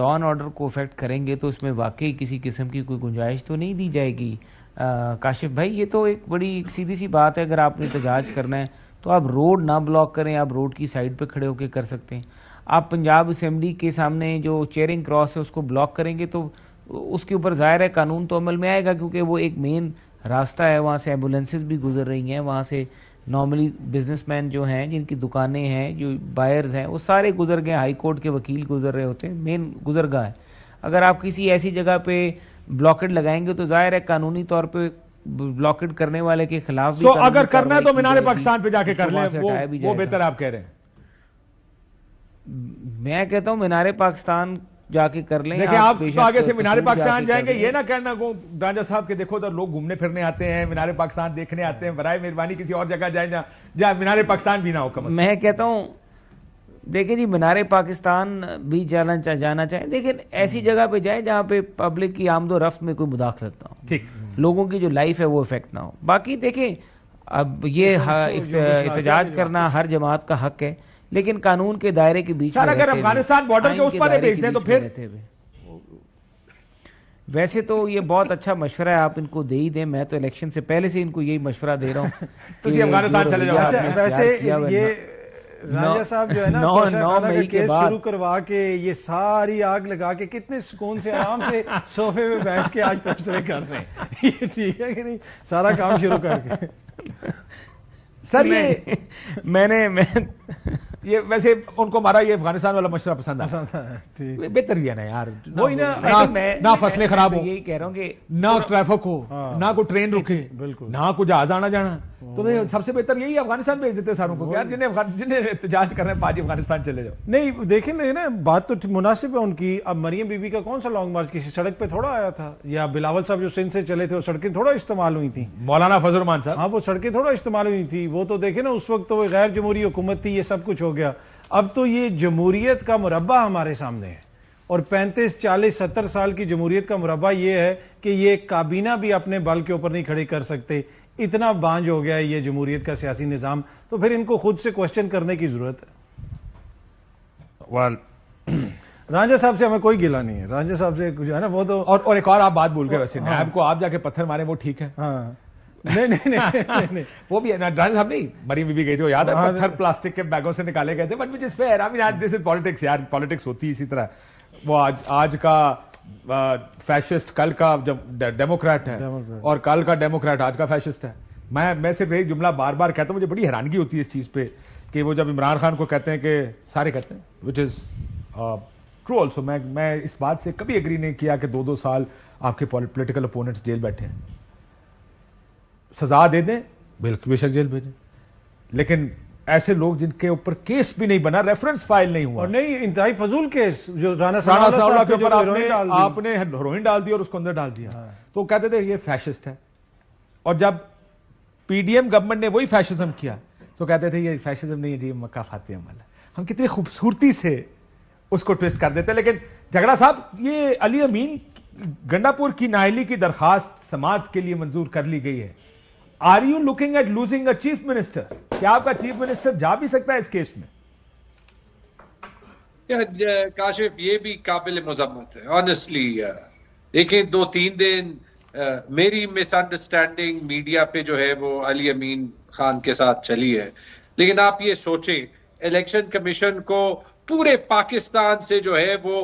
लॉ एंड ऑर्डर को अफेक्ट करेंगे तो उसमें वाकई किसी किस्म की कोई गुंजाइश तो नहीं दी जाएगी काशिफ भाई ये तो एक बड़ी सीधी सी बात है अगर आपने एहतजाज करना है तो आप रोड ना ब्लॉक करें आप रोड की साइड पे खड़े होकर कर सकते हैं आप पंजाब असेंबली के सामने जो चेयरिंग क्रॉस है उसको ब्लॉक करेंगे तो उसके ऊपर ज़ाहिर है कानून तो अमल में आएगा क्योंकि वो एक मेन रास्ता है वहाँ से एम्बुलेंसेज भी गुजर रही हैं वहाँ से नॉर्मली बिजनेसमैन जो हैं जिनकी दुकानें हैं जो बायर्स हैं वो सारे गुजर गए हाई कोर्ट के वकील गुजर रहे होते हैं मेन गुजरगा है अगर आप किसी ऐसी जगह पे ब्लॉकेट लगाएंगे तो ज़ाहिर है कानूनी तौर पे ब्लॉकेट करने वाले के खिलाफ so, अगर करना है तो मीनार पाकिस्तान पे जाके कर ले वो, वो बेहतर आप कह रहे हैं मैं कहता हूं मीनार पाकिस्तान जाके कर लें देखिए आप, आप तो आगे से मीनार पाकिस्तान जाएंगे ये ना कहना राजा साहब के देखो तो लोग घूमने फिरने आते हैं मीनार पाकिस्तान देखने आते हैं बराए मेहरबानी किसी और जगह जाए जहां मीनार पाकिस्तान भी ना हो कम मैं कहता हूं देखिए जी मीनारे पाकिस्तान भी जाना चा, जाना चाहे लेकिन ऐसी हम्म। जगह पे जाए जहाँ पे पब्लिक की आमदो रफ्त में कोई मुदाखलत ना हो ठीक लोगों की जो लाइफ है वो इफेक्ट ना हो बाकी देखे अब ये एहतजाज तो करना हर जमात का हक है लेकिन कानून के दायरे के बीच अगर अफगानिस्तान बॉर्डर के उस पर तो फिर वैसे तो ये बहुत अच्छा मशवरा है आप इनको दे ही दें मैं तो इलेक्शन से पहले से इनको यही मशवरा दे रहा हूँ <laughs> तो अफगानिस्तान चले जाओ वैसे ये राजा साहब जो है ना नौ, नौ के, शुरू करवा के ये सारी आग लगा के कितने सुकून से आराम से <laughs> सोफे पे बैठ के आज तबसरे कर रहे हैं <laughs> ये ठीक है कि नहीं सारा काम शुरू करके <laughs> सर ये मैंने मैं ये वैसे उनको मारा ये अफगानिस्तान वाला मशरा पसंद आया बेहतर भी है ना यार वही ना ना, ना, ना फसलें खराब हो यही कह रहा हूँ कि ना ट्रैफिक हो हाँ। ना कोई ट्रेन रुके बिल्कुल ना कोई जहाज आना जाना तो मैं सबसे बेहतर यही अफगानिस्तान भेज देते सारों को यार जिन्हें जिन्हें एहतजाज कर रहे हैं पाजी अफगानिस्तान चले जाओ नहीं देखें ना बात तो मुनासिब है उनकी अब मरियम बीबी का कौन सा लॉन्ग मार्च किसी सड़क पे थोड़ा आया था या बिलावल साहब जो सिंध से चले थे वो सड़कें थोड़ा इस्तेमाल हुई थी मौलाना फजलमान साहब हाँ वो सड़कें थोड़ा इस्तेमाल हुई थी वो तो देखे ना उस वक्त तो गैर जमहूरी हुकूमत थी ये सब कुछ हो गया अब तो ये जमहूरीत का मुरबा हमारे सामने है और 35, 40, 70 साल की जमहूरीत का मुरबा ये है कि ये काबीना भी अपने बल के ऊपर नहीं खड़े कर सकते इतना बांझ हो गया है ये जमहूरीत का सियासी निज़ाम तो फिर इनको खुद से क्वेश्चन करने की ज़रूरत है well, रांझा साहब से हमें कोई गिला नहीं है राजा साहब से कुछ है ना वो तो और, और एक और आप बात भूल गए वैसे हाँ। आपको आप जाके पत्थर मारे वो ठीक है हाँ नहीं <laughs> नहीं नहीं, वो भी नटराजन साहब नहीं मरी बीबी गई थी वो याद है हाँ, पत्थर हाँ। प्लास्टिक के बैगों से निकाले गए थे but which is fair I mean आज दिस इज पॉलिटिक्स यार पॉलिटिक्स होती है इसी तरह वो आज आज का फैशिस्ट कल का जब डेमोक्रेट है और कल का डेमोक्रेट आज का फैशिस्ट है मैं मैं सिर्फ एक जुमला बार बार कहता हूँ मुझे बड़ी हैरानगी होती है इस चीज़ पे कि वो जब इमरान खान को कहते हैं कि सारे कहते हैं विच इज़ ट्रू ऑल्सो मैं मैं इस बात से कभी एग्री नहीं किया कि दो दो साल आपके पॉलिटिकल अपोनेंट्स जेल बैठे हैं सजा दे दें बिल्कुल बेशक जेल भेजें लेकिन ऐसे लोग जिनके ऊपर केस भी नहीं बना रेफरेंस फाइल नहीं हुआ और नहीं इंतहाई फजूल केस जो राना राना साहब के ऊपर आपने आपने हेरोइन डाल दी और उसको अंदर डाल दिया हाँ। तो कहते थे ये फैशिस्ट है और जब पीडीएम गवर्नमेंट ने वही फैशिज्म किया तो कहते थे ये फैशिज्म नहीं है जी मक्का फाते अमल है हम कितनी खूबसूरती से उसको ट्विस्ट कर देते लेकिन झगड़ा साहब ये अली अमीन गंडापुर की नाहली की दरखास्त समाज के लिए मंजूर कर ली गई है are you looking at losing a chief minister क्या आपका चीफ मिनिस्टर जा भी सकता है इस केस में काशिफ ये भी काबिल मजम्मत है ऑनेस्टली देखिए दो तीन दिन Uh, मेरी मिसअंडरस्टैंडिंग मीडिया पे जो है वो अली अमीन खान के साथ चली है लेकिन आप ये सोचें इलेक्शन कमीशन को पूरे पाकिस्तान से जो है वो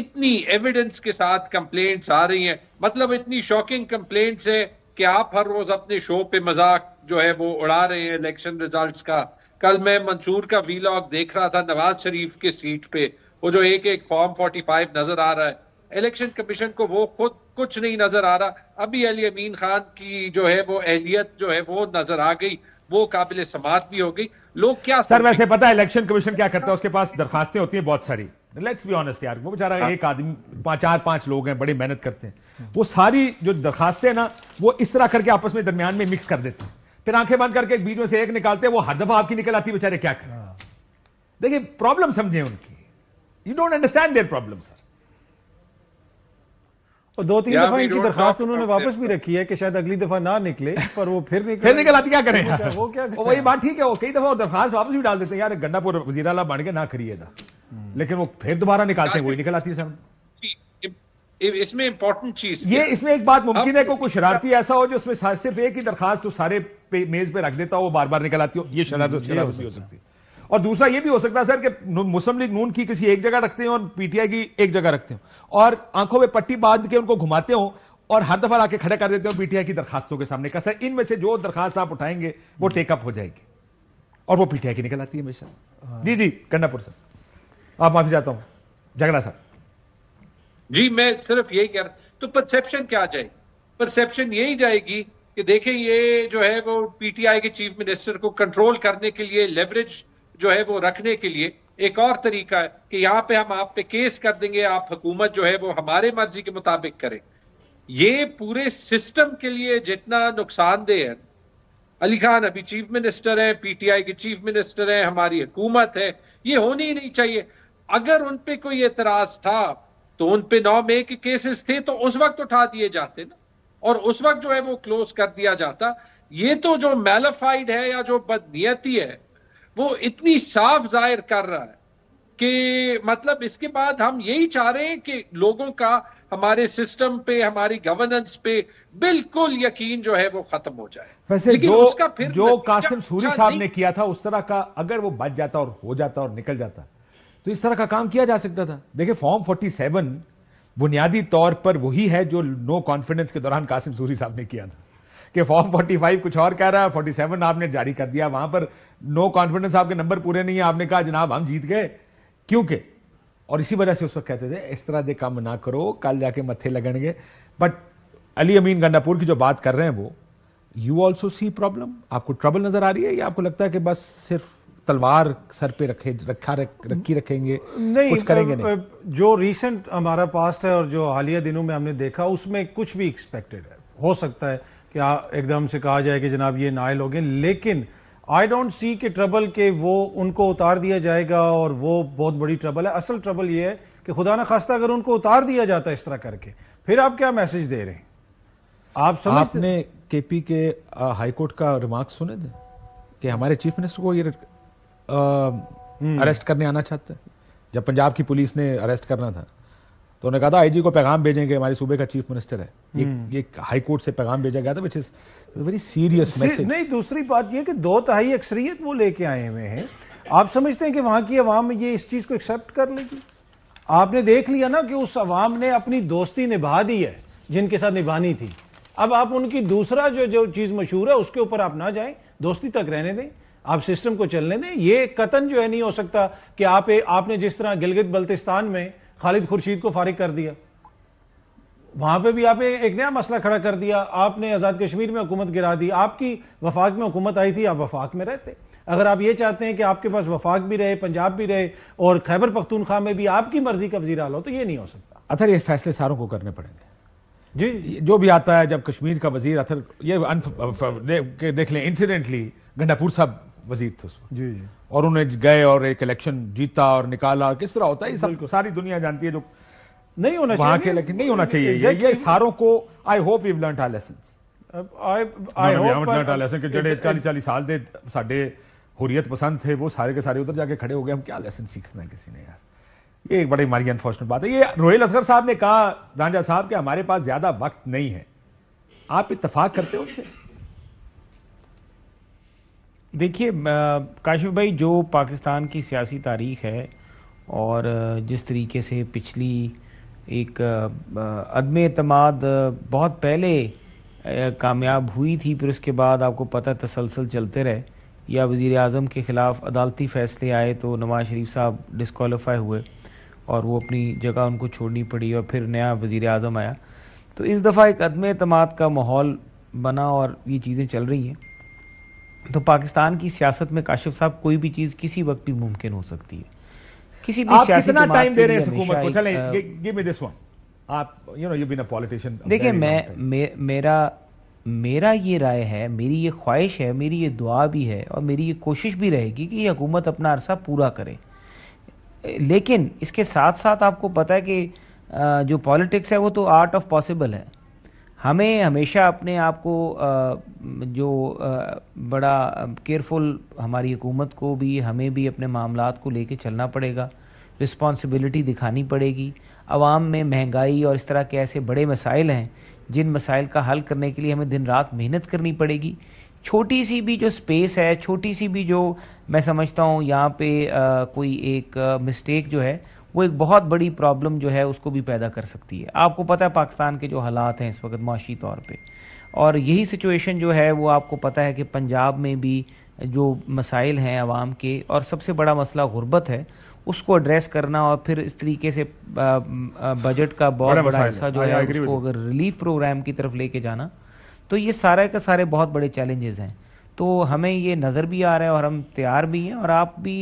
इतनी एविडेंस के साथ कंप्लेंट्स आ रही हैं मतलब इतनी शॉकिंग कंप्लेंट्स है कि आप हर रोज अपने शो पे मजाक जो है वो उड़ा रहे हैं इलेक्शन रिजल्ट्स का कल मैं मंसूर का वीलॉग देख रहा था नवाज शरीफ के सीट पे वो जो एक एक फॉर्म 45 नजर आ रहा है इलेक्शन कमीशन को वो खुद कुछ नहीं नजर आ रहा अभी अली अमीन खान की जो है वो अहलियत जो है वो नजर आ गई वो काबिल समात भी हो गई लोग क्या सर वैसे पता है इलेक्शन कमीशन क्या करता है उसके पास दरखास्तें होती है बहुत सारी लेट्स बी ऑनेस्ट यार वो बेचारा हाँ। एक आदमी पाँच चार पांच लोग हैं बड़ी मेहनत करते हैं वो सारी जो दरखास्तें ना वो इस तरह करके आपस में दरमियान में मिक्स कर देते हैं फिर आंखें बंद करके बीच में से एक निकालते हैं वो हर दफा आपकी निकल आती बेचारे क्या करें हाँ। देखिए प्रॉब्लम समझे उनकी you don't understand their problem sir और दो तीन दफा इनकी दरखास्त उन्होंने वापस भी रखी है कि शायद अगली दफा ना निकले पर वो फिर निकले फिर निकल आती क्या करें वो क्या <laughs> वही बात ठीक है वो कई दफा दरखास्त वापस भी डाल देते हैं यार गंडापुर वजीर बन के ना करिए था हम्म। लेकिन वो फिर दोबारा निकालते हैं वही निकल आती है इसमें इंपॉर्टेंट चीज ये इसमें एक बात मुमकिन है को कुछ शरारती ऐसा हो जो उसमें सिर्फ एक ही दरखास्त तो सारे पे, मेज पे रख देता हो वो बार बार निकल आती हो ये शरारत हम्म, हो सकती है और दूसरा ये भी हो सकता है सर कि मुस्लिम लीग नून की किसी एक जगह रखते हैं और पीटीआई की एक जगह रखते हो और आंखों में पट्टी बांध के उनको घुमाते हो और हर दफा आके खड़े कर देते हो पीटीआई की दरखास्तों के सामने का सर इनमें से जो दरखास्त आप उठाएंगे वो टेकअप हम्म। हो जाएगी और वो पीटीआई की निकल आती है हमेशा हाँ। जी जी कन्नापुर सर आप माफी चाहता हूं झगड़ा सर जी मैं सिर्फ यही कह रहा तो परसेप्शन क्या जाएगी परसेप्शन यही जाएगी कि देखे ये जो है वो पीटीआई के चीफ मिनिस्टर को कंट्रोल करने के लिए लेवरेज जो है वो रखने के लिए एक और तरीका है कि यहाँ पे हम आप पे केस कर देंगे आप हुकूमत जो है वो हमारे मर्जी के मुताबिक करें ये पूरे सिस्टम के लिए जितना नुकसानदेह है अली खान अभी चीफ मिनिस्टर है पीटीआई के चीफ मिनिस्टर है हमारी हुकूमत है ये होनी ही नहीं चाहिए अगर उन पे कोई एतराज था तो उन पे नौ मे के केसेस थे तो उस वक्त उठा दिए जाते ना और उस वक्त जो है वो क्लोज कर दिया जाता ये तो जो मेलाफाइड है या जो बदनीयती है वो इतनी साफ जाहिर कर रहा है कि मतलब इसके बाद हम यही चाह रहे हैं कि लोगों का हमारे सिस्टम पे हमारी गवर्नेंस पे बिल्कुल यकीन जो है वो खत्म हो जाए वैसे जो उसका फिर जो कासिम सूरी साहब ने किया था उस तरह का अगर वो बच जाता और हो जाता और निकल जाता तो इस तरह का काम किया जा सकता था देखिए फॉर्म 47 बुनियादी तौर पर वही है जो नो कॉन्फिडेंस के दौरान कासिम सूरी साहब ने किया था कि फॉर्म 45 कुछ और कह रहा है 47 आपने जारी कर दिया वहां पर नो कॉन्फिडेंस आपके नंबर पूरे नहीं है आपने कहा जनाब हम जीत गए क्योंकि और इसी वजह से उस वक्त कहते थे इस तरह के काम ना करो कल जाके मत्थे लगेंगे बट अली अमीन गंडापुर की जो बात कर रहे हैं वो यू ऑल्सो सी प्रॉब्लम आपको ट्रबल नजर आ रही है या आपको लगता है कि बस सिर्फ तलवार सर पे रखे रखा रखी रखेंगे नहीं कुछ करेंगे नहीं जो रिसेंट हमारा पास्ट है और जो हालिया दिनों में हमने देखा उसमें कुछ भी एक्सपेक्टेड है हो सकता है कि एकदम से कहा जाए कि जनाब ये नायल हो गए लेकिन आई डोंट सी के ट्रबल के वो उनको उतार दिया जाएगा और वो बहुत बड़ी ट्रबल है असल ट्रबल ये है कि खुदा ना खास्ता अगर उनको उतार दिया जाता है इस तरह करके फिर आप क्या मैसेज दे रहे हैं आप समझ आपने केपी के हाईकोर्ट का रिमार्क सुने थे कि हमारे चीफ मिनिस्टर को ये अरेस्ट हम्म। करने आना चाहते हैं जब पंजाब की पुलिस ने अरेस्ट करना था तो उन्होंने कहा था आईजी को पैगाम भेजेंगे हमारे सूबे का चीफ मिनिस्टर है हम्म। एक एक हाई कोर्ट से पैगाम भेजा गया था which is very serious message नहीं दूसरी बात यह कि दो तहाई अक्सरियत वो लेके आए हुए हैं आप समझते हैं कि वहां की आवाम ये इस चीज को एक्सेप्ट कर लेगी आपने देख लिया ना कि उस अवाम ने अपनी दोस्ती निभा दी है जिनके साथ निभानी थी अब आप उनकी दूसरा जो जो चीज मशहूर है उसके ऊपर आप ना जाए दोस्ती तक रहने दें आप सिस्टम को चलने दें ये कतन जो है नहीं हो सकता कि आप आपने जिस तरह गिलगित बल्तिस्तान में खालिद खुर्शीद को फारिग कर दिया वहां पे भी आपने एक नया मसला खड़ा कर दिया आपने आज़ाद कश्मीर में हुकूमत गिरा दी आपकी वफाक में हुकूमत आई थी आप वफाक में रहते अगर आप ये चाहते हैं कि आपके पास वफाक भी रहे पंजाब भी रहे और खैबर पख्तूनख्वा में भी आपकी मर्जी का वजीरा हो तो ये नहीं हो सकता अथर ये फैसले सारों को करने पड़ेंगे जी जो भी आता है जब कश्मीर का वजीर अथर ये देख लें इंसिडेंटली गंडापुर साहब वजीर थे उस वक्त जी जी और उन्हें गए और एक इलेक्शन जीता और निकाला किस तरह होता है ये सब सारी दुनिया जानती है जो नहीं होना चाहिए के इलेक्शन नहीं होना चाहिए ये ये सारों को I hope you learn lesson I hope learn our lesson के जेडे 40 40 साल दे साढ़े हुरियत पसंद थे वो सारे के सारे उधर जाके खड़े हो गए हम क्या लेसन सीखना है किसी ने यार ये एक बड़ी हमारी अनफॉर्चुनेट बात है ये रोहिल असगर साहब ने कहा राजा साहब के हमारे पास ज्यादा वक्त नहीं है आप इतफाक करते हो उनसे देखिए काशिफ भाई जो पाकिस्तान की सियासी तारीख है और जिस तरीके से पिछली एक अदम अतमाद बहुत पहले कामयाब हुई थी फिर उसके बाद आपको पता तसलसल चलते रहे या वज़ी अजम के ख़िलाफ़ अदालती फ़ैसले आए तो नवाज़ शरीफ साहब डिसकॉलीफाई हुए और वो अपनी जगह उनको छोड़नी पड़ी और फिर नया वज़ी अजम आया तो इस दफ़ा एक अदम अतमाद का माहौल बना और ये चीज़ें चल रही हैं तो पाकिस्तान की सियासत में काशिफ साहब कोई भी चीज़ किसी वक्त भी मुमकिन हो सकती है किसी भी आप कितना टाइम दे रहे हैं दिस वन आप you know you been a politician देखिए मैं मे, मेरा मेरा ये राय है मेरी ये ख्वाहिश है मेरी ये दुआ भी है और मेरी ये कोशिश भी रहेगी कि ये हुकूमत अपना अरसा पूरा करे लेकिन इसके साथ साथ आपको पता है कि जो पॉलिटिक्स है वो तो आर्ट ऑफ पॉसिबल है हमें हमेशा अपने आप को जो बड़ा केयरफुल हमारी हुकूमत को भी हमें भी अपने मामला को लेके चलना पड़ेगा रिस्पॉन्सिबिलिटी दिखानी पड़ेगी आवाम में महंगाई और इस तरह के ऐसे बड़े मसाइल हैं जिन मसाइल का हल करने के लिए हमें दिन रात मेहनत करनी पड़ेगी छोटी सी भी जो स्पेस है छोटी सी भी जो मैं समझता हूँ यहाँ पे आ, कोई एक मिस्टेक जो है वो एक बहुत बड़ी प्रॉब्लम जो है उसको भी पैदा कर सकती है आपको पता है पाकिस्तान के जो हालात हैं इस वक्त माशी तौर पर और यही सिचुएशन जो है वो आपको पता है कि पंजाब में भी जो मसाइल हैं आवाम के और सबसे बड़ा मसला गुर्बत है उसको एड्रेस करना और फिर इस तरीके से बजट का बहुत बड़ा हिस्सा जो है उसको अगर रिलीफ प्रोग्राम की तरफ लेके जाना तो ये सारा के सारे बहुत बड़े चैलेंजेस हैं तो हमें ये नज़र भी आ रहा है और हम तैयार भी हैं और आप भी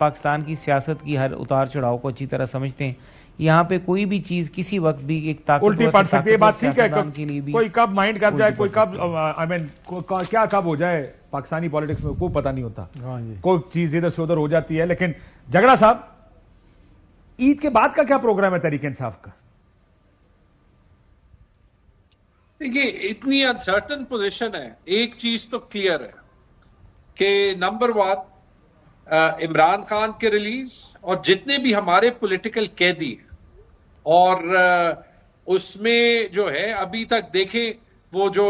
पाकिस्तान की सियासत की हर उतार चढ़ाव को अच्छी तरह समझते हैं यहाँ पे कोई भी चीज किसी वक्त भी एक उल्टी पड़ सकती है बात ठीक है कब, कोई कब माइंड कर जाए कोई कब आई मीन क्या कब हो जाए पाकिस्तानी पॉलिटिक्स में कोई पता नहीं होता हाँ कोई चीज इधर से उधर हो जाती है लेकिन झगड़ा साहब ईद के बाद का क्या प्रोग्राम है तरीके इंसाफ का देखिए इतनी अनसर्टन पोजीशन है एक चीज तो क्लियर है कि नंबर वन इमरान खान के रिलीज और जितने भी हमारे पॉलिटिकल कैदी हैं और आ, उसमें जो है अभी तक देखें वो जो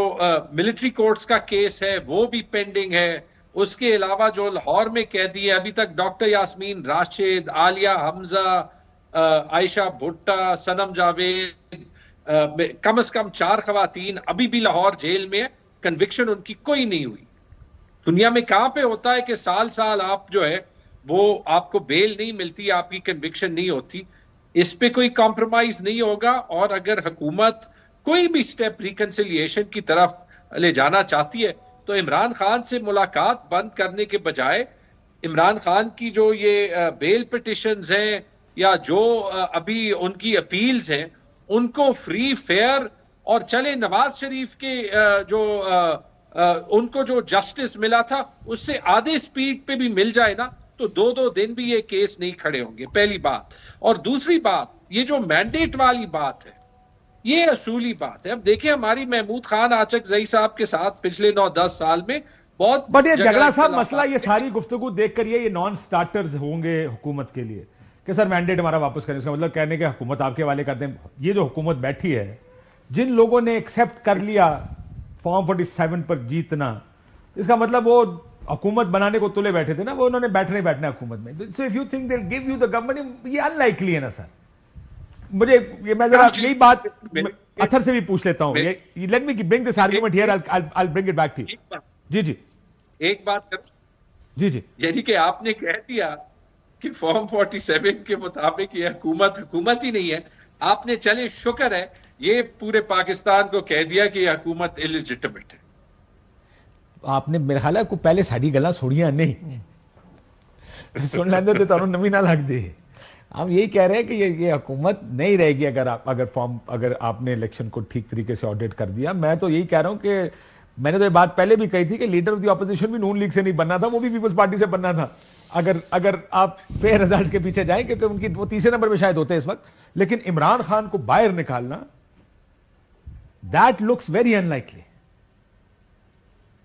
मिलिट्री कोर्ट्स का केस है वो भी पेंडिंग है उसके अलावा जो लाहौर में कैदी है अभी तक डॉक्टर यास्मीन राशिद आलिया हमजा आयशा भुट्टा सनम जावेद અમે કમસ્કમ 4 ખવાતીન અબી બી લાહોર જેલ મે કન્વિક્શન તેમની કોઈ નહીં હુઈ દુનિયા મે ક્યાં પે હોતા હે કે સાલ સાલ આપ જો હે વો આપકો બેલ નહીં મિલતી આપકી કન્વિક્શન નહીં હોતી ઇસ પે કોઈ કમ્ プロ માઇઝ નહીં હોગા ઓર અગર હકુમત કોઈ ભી સ્ટેપ રીકન્સીલિએશન કી તરફ લે જાના ચાહતી હે તો इमरान खान સે મુલાકાત બંધ કરને કે બજાએ इमरान खान કી જો યે બેલ પિટિશન્સ હે યા જો અબી ઉનકી અપીલ્સ હે उनको फ्री फेयर और चले नवाज शरीफ के जो उनको जो जस्टिस मिला था उससे आधे स्पीड पे भी मिल जाए ना तो दो दो दिन भी ये केस नहीं खड़े होंगे पहली बात और दूसरी बात ये जो मैंडेट वाली बात है ये असूली बात है अब देखिए हमारी महमूद खान आचक जई साहब के साथ पिछले नौ दस साल में बहुत बट ये झगड़ा साहब मसला ये सारी गुफ्तु देख करिए ये नॉन स्टार्टर्स होंगे हुकूमत के लिए कि सर मैंडेट हमारा वापस करें उसका मतलब कहने के हुकूमत आपके वाले कर दें ये जो हुकूमत बैठी है जिन लोगों ने एक्सेप्ट कर लिया फॉर्म फोर्टी सेवन पर जीतना इसका मतलब वो हुकूमत बनाने को तुले बैठे थे ना वो उन्होंने बैठने बैठना हुकूमत में so if you think they give you the government ये अनलाइकली है ना सर मुझे ये मैं जरा यही बात अथर से भी पूछ लेता हूँ let me bring this argument here I bring it back to जी जी एक बात जी जी यानी कि आपने कह दिया कि फॉर्म 47 के मुताबिक ये हुकूमत हुकूमत ही नहीं है आपने चले शुक्र है ये पूरे पाकिस्तान को कह दिया कि यह हुकूमत इलिजिटमेट है आपने मेरे ख्याल को पहले ਪਹਿਲੇ गल सुनिया नहीं सुन लेंगे तो तुम नवी ना लगती है हम यही कह रहे हैं कि ये ये हुकूमत नहीं रहेगी अगर आप अगर फॉर्म अगर आपने इलेक्शन को ठीक तरीके से ऑडिट कर दिया मैं तो यही कह रहा हूं कि मैंने तो ये बात पहले भी कही थी कि लीडर ऑफ द ऑपोजिशन भी नून लीग से नहीं बनना था वो भी पीपल्स पार्टी से बनना था अगर अगर आप फेयर रिजल्ट के पीछे जाएं क्योंकि उनकी वो तीसरे नंबर में शायद होते हैं इस वक्त लेकिन इमरान खान को बाहर निकालना दैट लुक्स वेरी अनलाइकली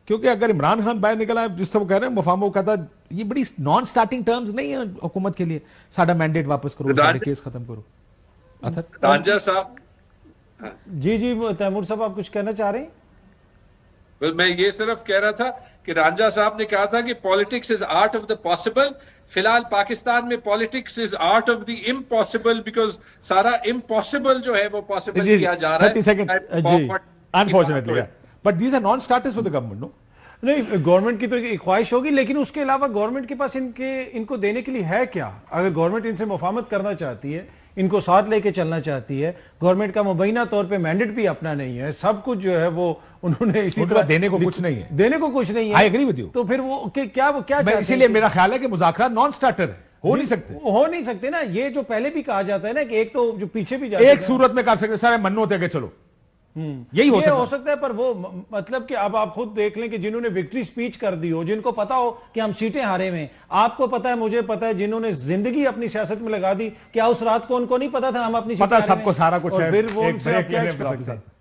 क्योंकि अगर इमरान खान बाहर निकला जिस तरह कह रहे हैं मुफामो का था ये बड़ी नॉन स्टार्टिंग टर्म्स नहीं है हुकूमत के लिए साडा मैंडेट वापस करो सारे केस खत्म करो जी जी तैमूर साहब आप कुछ कहना चाह रहे हैं well, मैं ये सिर्फ कह रहा था कि रांझा साहब ने कहा था कि politics is art of the possible फिलहाल पाकिस्तान में politics is art of the impossible because सारा इम्पॉसिबल जो है वो पॉसिबल किया जा रहा है unfortunately but these are non starters for the government no नहीं गवर्नमेंट की तो ख्वाहिश होगी लेकिन उसके अलावा गवर्नमेंट के पास इनके इनको देने के लिए है क्या अगर गवर्नमेंट इनसे मुफामत करना चाहती है इनको साथ लेके चलना चाहती है गवर्नमेंट का मुबैना तौर पे मैंडेट भी अपना नहीं है सब कुछ जो है वो उन्होंने इसी तरह देने को कुछ नहीं है देने को कुछ नहीं है एग्री विद यू तो फिर वो के, क्या वो क्या इसीलिए मेरा ख्याल है कि मुजाकरा नॉन स्टार्टर है हो नहीं सकते हो नहीं सकते ना ये जो पहले भी कहा जाता है ना कि एक तो जो पीछे भी जाए एक सूरत में कर सकते सारे मनो दे चलो हम्म। यही हो सकता हो सकता है पर वो मतलब कि अब आप खुद देख लें कि जिन्होंने विक्ट्री स्पीच कर दी हो जिनको पता हो कि हम सीटें हारे में आपको पता है मुझे पता है जिन्होंने जिंदगी अपनी सियासत में लगा दी क्या उस रात को उनको नहीं पता था हम अपनी पता सबको सारा कुछ है, फिर वो